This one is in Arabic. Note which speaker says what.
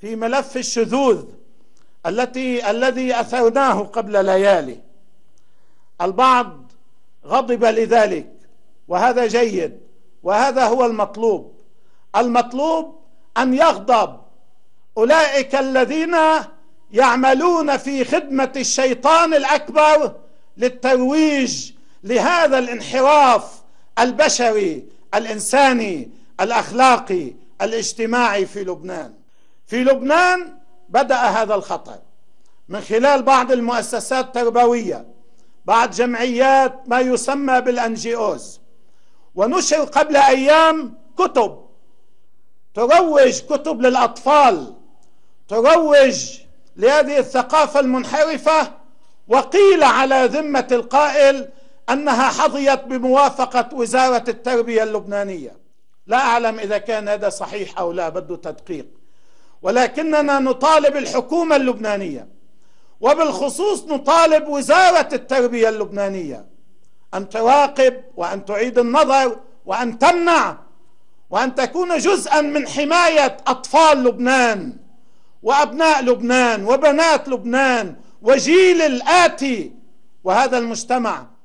Speaker 1: في ملف الشذوذ التي الذي أثرناه قبل ليالي البعض غضب لذلك وهذا جيد وهذا هو المطلوب المطلوب أن يغضب أولئك الذين يعملون في خدمة الشيطان الأكبر للترويج لهذا الانحراف البشري الإنساني الأخلاقي الاجتماعي في لبنان في لبنان بدأ هذا الخطر من خلال بعض المؤسسات التربوية بعض جمعيات ما يسمى بالأنجي أوز ونشر قبل أيام كتب تروج كتب للأطفال تروج لهذه الثقافة المنحرفة وقيل على ذمة القائل أنها حظيت بموافقة وزارة التربية اللبنانية لا أعلم إذا كان هذا صحيح أو لا بده تدقيق ولكننا نطالب الحكومة اللبنانية وبالخصوص نطالب وزارة التربية اللبنانية أن تراقب وأن تعيد النظر وأن تمنع وأن تكون جزءا من حماية أطفال لبنان وأبناء لبنان وبنات لبنان وجيل الآتي وهذا المجتمع